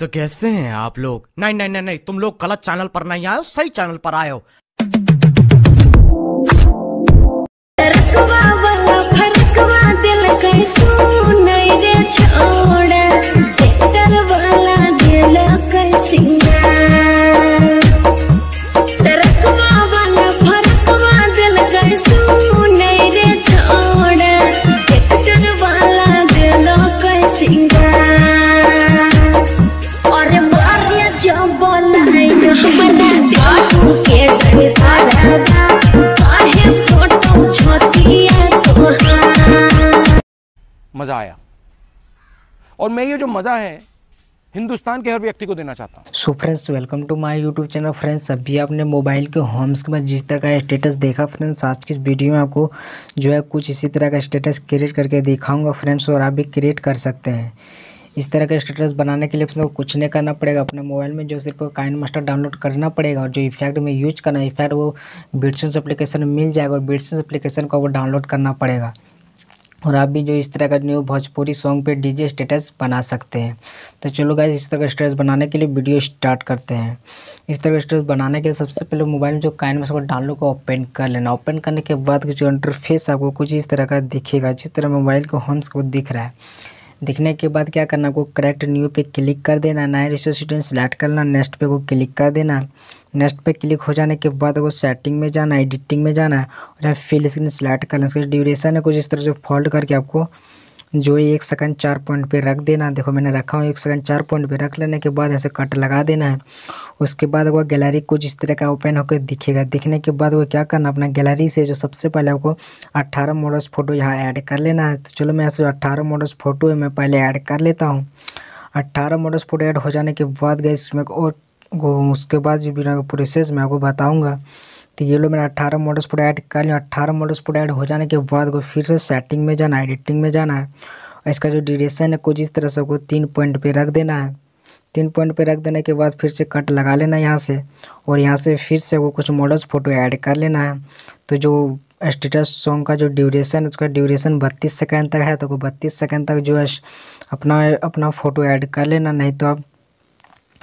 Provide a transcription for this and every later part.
तो कैसे हैं आप लोग नहीं नहीं नहीं नहीं तुम लोग गलत चैनल पर नहीं आए हो सही चैनल पर आए हो मज़ा आया और मैं ये जो मज़ा है हिंदुस्तान के हर व्यक्ति को देना चाहता हूँ so friends welcome to my YouTube channel friends अभी आपने मोबाइल के होम्स के बाद जिस तरह का स्टेटस देखा फ्रेंड्स आज की इस वीडियो में आपको जो है कुछ इसी तरह का स्टेटस क्रिएट करके दिखाऊंगा फ्रेंड्स और आप भी क्रिएट कर सकते हैं इस तरह का स्टेटस बनाने के लिए आपको कुछ नहीं करना पड़ेगा अपने मोबाइल में जो सिर्फ काइन मास्टर डाउनलोड करना पड़ेगा और जो इफेक्ट में यूज करना इफेक्ट वो बिट्सन्स एप्लीकेशन मिल जाएगा और बिट्सन्स एप्लीकेशन को वो डाउनलोड करना पड़ेगा और आप भी जो इस तरह का न्यू भोजपुरी सॉन्ग पे डीजे स्टेटस बना सकते हैं तो चलो गाइज इस तरह का स्टेटस बनाने के लिए वीडियो स्टार्ट करते हैं इस तरह का स्टेटस बनाने के लिए सबसे पहले मोबाइल में जो काइन में सबको डाउनलोड को ओपन कर लेना ओपन करने के बाद जो इंटरफेस आपको कुछ इस तरह का दिखेगा जिस तरह मोबाइल को हम सबको दिख रहा है दिखने के बाद क्या करना आपको करेक्ट न्यू पे क्लिक कर देना नया रिसोर्सिडेंट सेलेक्ट करना नेक्स्ट पे को क्लिक कर देना नेक्स्ट पे क्लिक हो जाने के बाद वो सेटिंग में जाना है एडिटिंग में जाना है और यहाँ फिल स्क्रीन स्लाइड करना इसका ड्यूरेशन है कुछ इस तरह से फोल्ड करके आपको जो एक सेकंड चार पॉइंट पे रख देना है देखो मैंने रखा हूँ एक सेकंड चार पॉइंट पे रख लेने के बाद ऐसे कट लगा देना है उसके बाद वो गैलरी कुछ इस तरह का ओपन होकर दिखेगा दिखने के बाद वो क्या करना अपना गैलरी से जो सबसे पहले आपको अट्ठारह मॉडल्स फ़ोटो यहाँ ऐड कर लेना है तो चलो मैं ऐसे अट्ठारह मॉडल्स फ़ोटो मैं पहले ऐड कर लेता हूँ अट्ठारह मॉडल्स फ़ोटो ऐड हो जाने के बाद गए इसमें और वो उसके बाद जो बिना प्रोसेस मैं आपको बताऊँगा तो ये लो मैंने अट्ठारह मॉडल्स पूरा ऐड कर लिया अट्ठारह मॉडल्स पूरा ऐड हो जाने के बाद को फिर से सेटिंग में जाना है एडिटिंग में जाना है और इसका जो ड्यूरेशन है कुछ इस तरह से आपको तीन पॉइंट पे रख देना है तीन पॉइंट पे रख देने के बाद फिर से कट लगा लेना है यहाँ से और यहाँ से फिर से वो कुछ मॉडल्स फ़ोटो ऐड कर लेना है तो जो स्टेटस सॉन्ग का जो ड्यूरेशन उसका ड्यूरेशन बत्तीस सेकेंड तक है तो वो बत्तीस सेकेंड तक जो है अपना अपना फ़ोटो ऐड कर लेना नहीं तो आप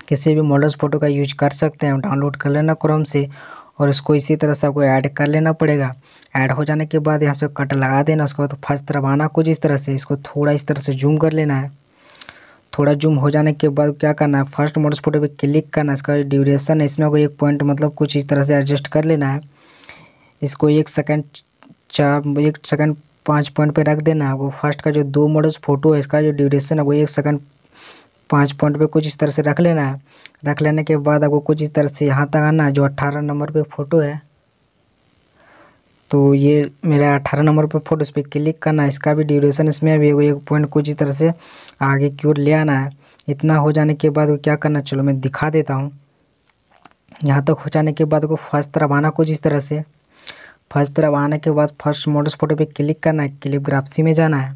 किसी भी मॉडल्स फ़ोटो का यूज कर सकते हैं डाउनलोड कर लेना क्रोम से और इसको इसी तरह से आपको ऐड कर लेना पड़ेगा ऐड हो जाने के बाद यहाँ से कट लगा देना उसके बाद फर्स्ट तरफ आना कुछ इस तरह से इसको थोड़ा इस तरह से जूम कर लेना है थोड़ा जूम हो जाने के बाद क्या करना है फर्स्ट मॉडल्स फोटो पर क्लिक करना है इसका ड्यूरेशन है इसमें आपको एक पॉइंट मतलब कुछ इस तरह से एडजस्ट कर लेना है इसको एक सेकेंड चार एक सेकेंड पाँच पॉइंट पे रख देना है वो फर्स्ट का जो दो मॉडल्स फोटो है इसका जो ड्यूरेशन है वो एक सेकंड पाँच पॉइंट पे कुछ इस तरह से रख लेना है रख लेने के बाद आपको कुछ इस तरह से यहाँ तक आना है जो अट्ठारह नंबर पे फ़ोटो है तो ये मेरा अट्ठारह नंबर पर फोटो इस पर क्लिक करना है इसका भी ड्यूरेशन इसमें भी एक पॉइंट कुछ इस तरह से आगे की ओर ले आना है इतना हो जाने के बाद वो क्या करना चलो मैं दिखा देता हूँ यहाँ तक हो जाने के बाद को फर्स्ट तरफ आना कुछ इस तरह से फर्स्ट तरफ आने के बाद फर्स्ट मोटर्स फोटो पे क्लिक करना है क्लिप ग्राफ्सी में जाना है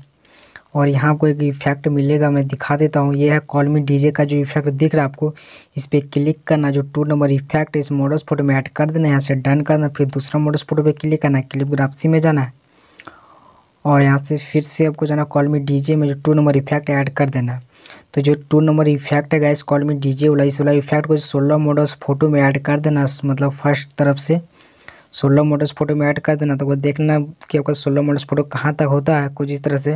और यहाँ आपको एक इफेक्ट मिलेगा मैं दिखा देता हूँ ये है कॉलमी डीजे का जो इफेक्ट दिख रहा है आपको इस पर क्लिक करना जो टू नंबर इफेक्ट इस मॉडल्स फोटो में ऐड कर देना यहाँ से डन करना फिर दूसरा मॉडल्स फोटो पे क्लिक करना क्लिप ग्राफसी में जाना है और यहाँ से फिर से आपको जाना कॉलमी डीजे में जो टू नंबर इफेक्ट ऐड कर देना तो जो टू नंबर इफेक्ट है इस कॉलमी डीजे वाला इस वाला इफेक्ट को सोलह मॉडल्स फोटो में ऐड कर देना मतलब फर्स्ट तरफ से सोलह मॉडल्स फोटो में ऐड कर देना तो वो देखना कि आपका सोलह मॉडल्स फोटो कहाँ तक होता है कुछ इस तरह से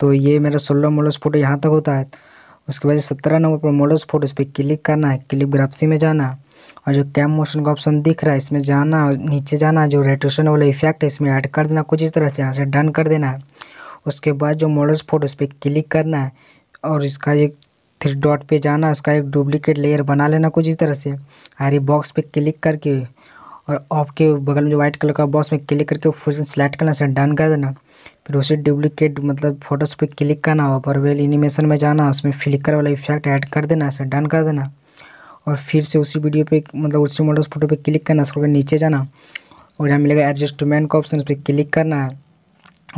तो ये मेरा सोलह मोलस फोटो यहाँ तक होता है उसके बाद सत्रह नंबर पर मोलस फोटो इस पर क्लिक करना है क्लिप ग्राफसी में जाना और जो कैम मोशन का ऑप्शन दिख रहा है इसमें जाना और नीचे जाना जो रेटेशन वाला इफेक्ट है इसमें ऐड कर देना कुछ इस तरह से यहाँ से डन कर देना है उसके बाद जो मॉडल्स फोटो इस पर क्लिक करना है और इसका एक थ्री डॉट पे जाना इसका एक डुप्लीकेट लेयर बना लेना कुछ इस तरह से हरी बॉक्स पे क्लिक करके और ऑफ के बगल में जो व्हाइट कलर का बॉक्स में क्लिक करके फिर से सिलेक्ट करना सर डन कर देना फिर उसे डुप्लीकेट मतलब फ़ोटोस पे क्लिक करना हो पर वेल एनिमेशन में जाना उसमें फ्लिकर वाला इफेक्ट ऐड कर देना सर डन कर देना और फिर से उसी वीडियो पे मतलब उसी मॉडल फोटो पे क्लिक करना उसके नीचे जाना और यहाँ मिलेगा एडजस्टमेंट का ऑप्शन उस पर क्लिक करना है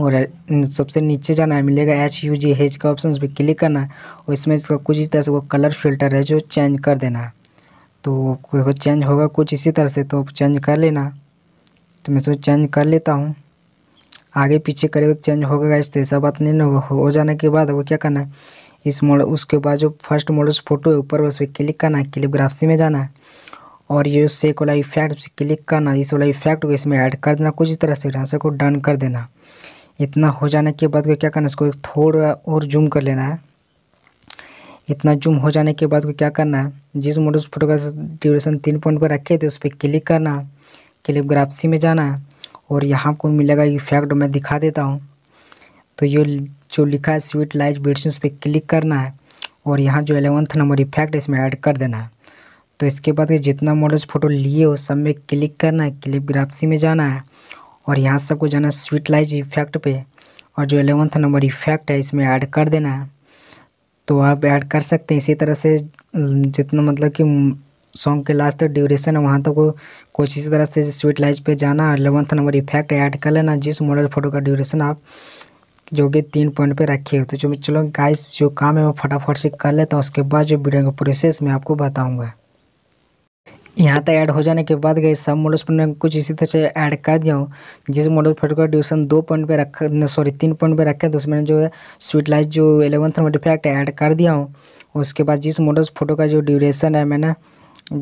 और सबसे नीचे जाना है मिलेगा एच यू जी हेज का ऑप्शन उस पर क्लिक करना है और इसमें इसका कुछ इस तरह से वो कलर फिल्टर है जो चेंज कर देना है तो चेंज होगा कुछ इसी तरह से तो चेंज कर लेना तो मैं सोच चेंज कर लेता हूँ आगे पीछे करेगा तो चेंज होगा गाइस तो ऐसा बात नहीं ना हो, जाने के बाद वो क्या करना है इस मॉडल उसके बाद जो फर्स्ट मॉडल फोटो है ऊपर उस पर क्लिक करना है क्लिप ग्राफसी में जाना है और ये सेक वाला इफेक्ट क्लिक करना इस वाला इफेक्ट को इसमें ऐड कर देना कुछ इस तरह से ढांचा को डन कर देना इतना हो जाने के बाद क्या करना इसको थोड़ा और जूम कर लेना है इतना जूम हो जाने के बाद को क्या करना है जिस उस फोटो का ड्यूरेशन तीन पॉइंट पर रखे थे उस पर क्लिक करना है क्लिप ग्राफसी में जाना है और यहाँ को मिलेगा इफेक्ट मैं दिखा देता हूँ तो ये जो लिखा है स्वीट लाइट बिट्स उस पर क्लिक करना है और यहाँ जो एलेवंथ नंबर इफेक्ट है इसमें ऐड कर देना है तो इसके बाद जितना मॉडल्स फ़ोटो लिए हो सब में क्लिक करना है क्लिप ग्राफसी में जाना है और यहाँ सबको जाना है स्वीट लाइट इफेक्ट पे और जो एलेवंथ नंबर इफेक्ट है इसमें ऐड कर देना है तो आप ऐड कर सकते हैं इसी तरह से जितना मतलब कि सॉन्ग के लास्ट तक ड्यूरेशन है वहाँ तक तो कुछ इसी तरह से स्वीट लाइज पे जाना एलेवंथ नंबर इफेक्ट ऐड कर लेना जिस मॉडल फ़ोटो का ड्यूरेशन आप जो कि तीन पॉइंट पे रखी हो तो जो चलो गाइस जो काम है वो फटाफट से कर लेता हूँ उसके बाद जो वीडियो का प्रोसेस मैं आपको बताऊँगा यहाँ तक ऐड हो जाने के बाद गई सब मॉडल्स पर मैं कुछ इसी तरह से ऐड कर दिया हूँ जिस मॉडल फोटो का ड्यूशन दो पॉइंट पे रखा सॉरी तीन पॉइंट पे रखा तो उसमें जो है स्वीट लाइट जो एलेवन थर्मो डिफेक्ट ऐड कर दिया हूँ उसके बाद जिस मॉडल्स फोटो का जो ड्यूरेशन है मैंने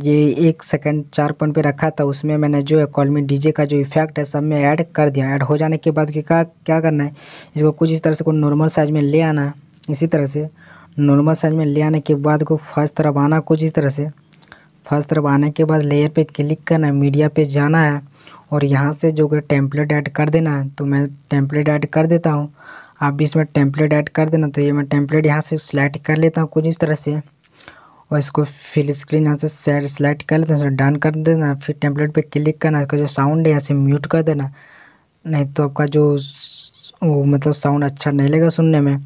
ये एक सेकंड चार पॉइंट पे रखा था उसमें मैंने जो है कॉलमी डीजे का जो इफेक्ट है सब में ऐड कर दिया ऐड हो जाने के बाद कि क्या क्या करना है इसको कुछ इस तरह से कोई नॉर्मल साइज में ले आना इसी तरह से नॉर्मल साइज में ले आने के बाद को फर्स्ट तरफ आना कुछ इस तरह से फर्स्ट तरफ आने के बाद लेयर पे क्लिक करना है मीडिया पे जाना है और यहाँ से जो कि टेम्पलेट ऐड कर देना है तो मैं टेम्पलेट ऐड कर देता हूँ आप भी इसमें टेम्पलेट ऐड कर देना तो ये मैं टेम्पलेट यहाँ से सिलेक्ट कर लेता हूँ कुछ इस तरह से और इसको फिल स्क्रीन यहाँ से सैड सेलेक्ट कर लेते हैं डन कर देना फिर टेम्पलेट पे क्लिक करना इसका जो साउंड है यहाँ से म्यूट कर देना नहीं तो आपका जो वो मतलब साउंड अच्छा नहीं लगेगा सुनने में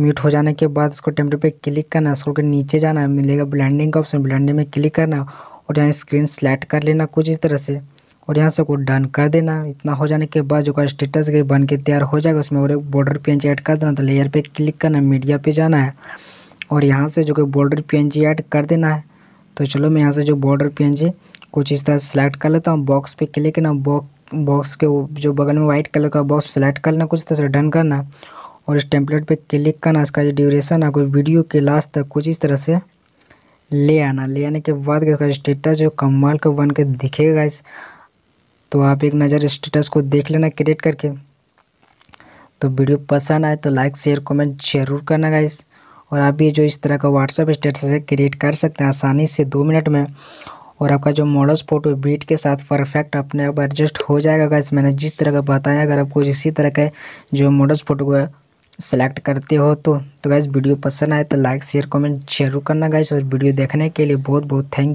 म्यूट हो जाने के बाद इसको टेम्पलेट पे क्लिक करना स्क्रोल के नीचे जाना मिलेगा ब्लैंडिंग का ऑप्शन ब्लैंडिंग में क्लिक करना और यहाँ स्क्रीन सेलेक्ट कर लेना कुछ इस तरह से और यहाँ से सबको डन कर देना इतना हो जाने के बाद जो का स्टेटस गई बन के तैयार हो जाएगा उसमें और एक बॉर्डर पी ऐड कर देना तो लेयर पे क्लिक करना मीडिया पे जाना है और यहाँ से जो कि बॉर्डर पी ऐड कर देना है तो चलो मैं यहाँ से जो बॉर्डर पी कुछ इस तरह सेलेक्ट कर लेता हूँ बॉक्स पर क्लिक करना बॉक्स बॉक्स के जो बगल में वाइट कलर का बॉक्स सेलेक्ट कर लेना कुछ तरह से डन करना और इस टेम्पलेट पे क्लिक करना इसका जो ड्यूरेशन है वीडियो के लास्ट तक कुछ इस तरह से ले आना ले आने के बाद इसका स्टेटस जो कमाल का बन के दिखेगा इस तो आप एक नज़र स्टेटस को देख लेना क्रिएट करके तो वीडियो पसंद आए तो लाइक शेयर कमेंट जरूर करना गाइस और आप ये जो इस तरह का व्हाट्सअप स्टेटस है क्रिएट कर सकते हैं आसानी से दो मिनट में और आपका जो मॉडल्स फोटो बीट के साथ परफेक्ट अपने आप एडजस्ट हो जाएगा गाइस मैंने जिस तरह का बताया अगर आपको इसी तरह का जो मॉडल्स फोटो है सेलेक्ट करते हो तो तो गैस वीडियो पसंद आए तो लाइक शेयर कमेंट जरूर करना गैस और वीडियो देखने के लिए बहुत बहुत थैंक